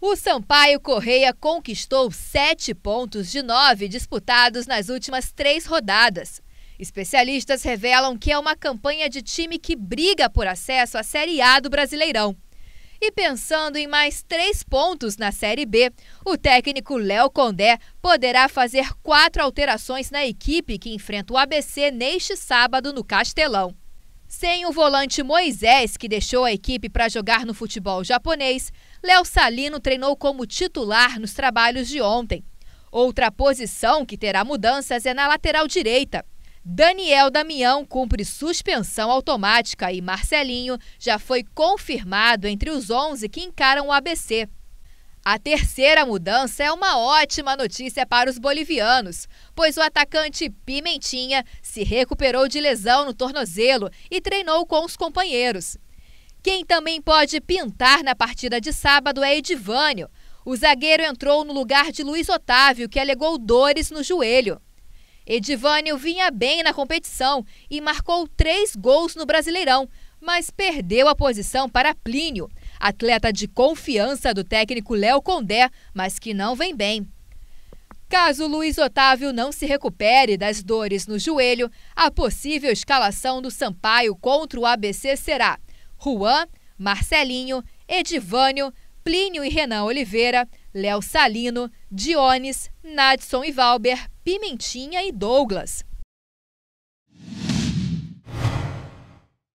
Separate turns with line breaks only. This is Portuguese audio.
O Sampaio Correia conquistou sete pontos de nove disputados nas últimas três rodadas. Especialistas revelam que é uma campanha de time que briga por acesso à Série A do Brasileirão. E pensando em mais três pontos na Série B, o técnico Léo Condé poderá fazer quatro alterações na equipe que enfrenta o ABC neste sábado no Castelão. Sem o volante Moisés, que deixou a equipe para jogar no futebol japonês, Léo Salino treinou como titular nos trabalhos de ontem. Outra posição que terá mudanças é na lateral direita. Daniel Damião cumpre suspensão automática e Marcelinho já foi confirmado entre os 11 que encaram o ABC. A terceira mudança é uma ótima notícia para os bolivianos, pois o atacante Pimentinha se recuperou de lesão no tornozelo e treinou com os companheiros. Quem também pode pintar na partida de sábado é Edivânio. O zagueiro entrou no lugar de Luiz Otávio, que alegou dores no joelho. Edivânio vinha bem na competição e marcou três gols no Brasileirão, mas perdeu a posição para Plínio, atleta de confiança do técnico Léo Condé, mas que não vem bem. Caso Luiz Otávio não se recupere das dores no joelho, a possível escalação do Sampaio contra o ABC será Juan, Marcelinho, Edivânio, Plínio e Renan Oliveira, Léo Salino, Diones, Nadson e Valber, Pimentinha e Douglas.